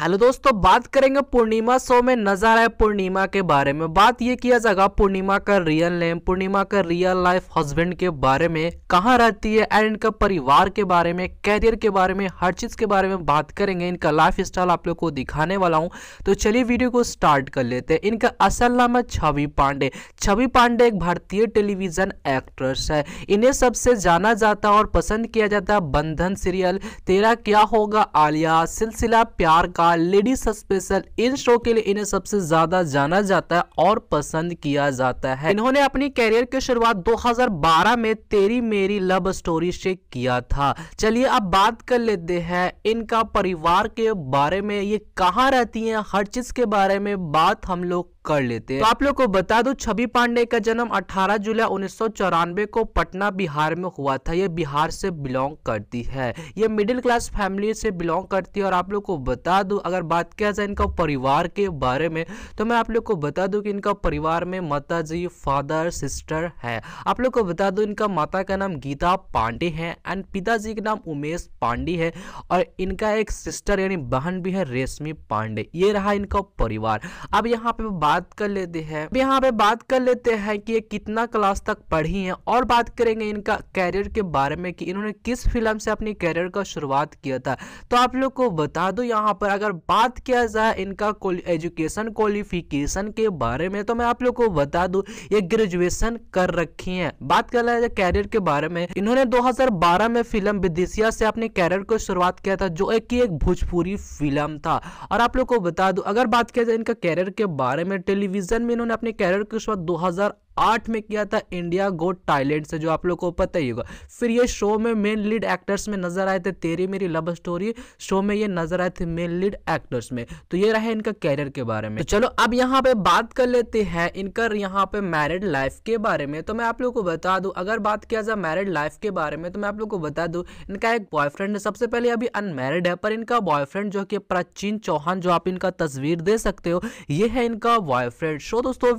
hello दोस्तों बात करेंगे पूर्णिमा शो में नजर आए पूर्णिमा के बारे में बात ये किया जाएगा पूर्णिमा का रियल नेम पूर्णिमा का रियल लाइफ हस्बैंड के बारे में कहाँ रहती है एंड इनका परिवार के बारे में कैरियर के बारे में हर चीज़ के बारे में बात करेंगे इनका लाइफ स्टाइल आप लोग को दिखाने वाला हूँ तो चलिए वीडियो को स्टार्ट कर लेते हैं इनका असल नाम है छवि पांडे छवि पांडे एक भारतीय टेलीविजन एक्ट्रेस है इन्हें सबसे जाना जाता और पसंद किया जाता है बंधन सीरियल तेरा क्या होगा आलिया सिलसिला प्यार का लेडीज स्पेशल इन शो के लिए इन्हें सबसे ज्यादा जाना जाता है और पसंद किया जाता है इन्होंने अपनी कैरियर की शुरुआत 2012 में तेरी मेरी लव स्टोरी से किया था चलिए अब बात कर लेते हैं इनका परिवार के बारे में ये कहाँ रहती हैं हर चीज के बारे में बात हम लोग कर लेते हैं तो आप लोग को बता दो छवि पांडे का जन्म अठारह जुलाई उन्नीस को पटना बिहार में हुआ था यह बिहार से बिलोंग करती है यह मिडिल क्लास फैमिली से बिलोंग करती है और आप लोग को बता दू अगर बात किया जाए इनका परिवार के बारे में तो मैं आप लोग को बता दू की इनका परिवार में माता जी फादर सिस्टर है आप लोग को बता दू इनका माता का नाम गीता पांडे है एंड पिताजी का नाम उमेश पांडे है और इनका एक सिस्टर यानी बहन भी है रेशमी पांडे ये रहा इनका परिवार अब यहाँ पे बात बात कर लेते हैं अब यहाँ पे बात कर लेते हैं कि ये कितना क्लास तक पढ़ी हैं और बात करेंगे इनका कैरियर के बारे में कि इन्होंने किस फिल्म से अपनी कैरियर का शुरुआत किया था तो आप लोग को बता दो यहाँ पर अगर बात किया जाए इनका एजुकेशन क्वालिफिकेशन के बारे में तो मैं आप लोग को बता दू ये ग्रेजुएशन कर रखी है बात कर लिया जाए कैरियर के बारे में इन्होंने दो में फिल्म विदिशिया से अपने कैरियर को शुरुआत किया था जो एक, एक भोजपुरी फिल्म था और आप लोग को बता दू अगर बात किया जाए इनका कैरियर के बारे में टेलीविजन में इन्होंने अपने कैरियर की शुरुआत आठ में किया था इंडिया गोट टाइलैंड से जो आप लोगों को पता ही होगा फिर ये शो में मेन लीड एक्टर्स में नजर आए थे तेरी मेरी लव स्टोरी शो में ये नजर आए थे मेन लीड एक्टर्स में तो ये रहा इनका कैरियर के बारे में तो चलो अब यहाँ पे बात कर लेते हैं इनका यहाँ पे मैरिड लाइफ के बारे में तो मैं आप लोग को बता दू अगर बात किया जाए मैरिड लाइफ के बारे में तो मैं आप लोग को बता दू इनका एक बॉयफ्रेंड है सबसे पहले अभी अनमेरिड है पर इनका बॉयफ्रेंड जो कि प्राचीन चौहान जो आप इनका तस्वीर दे सकते हो ये है इनका बॉयफ्रेंड शो दोस्तों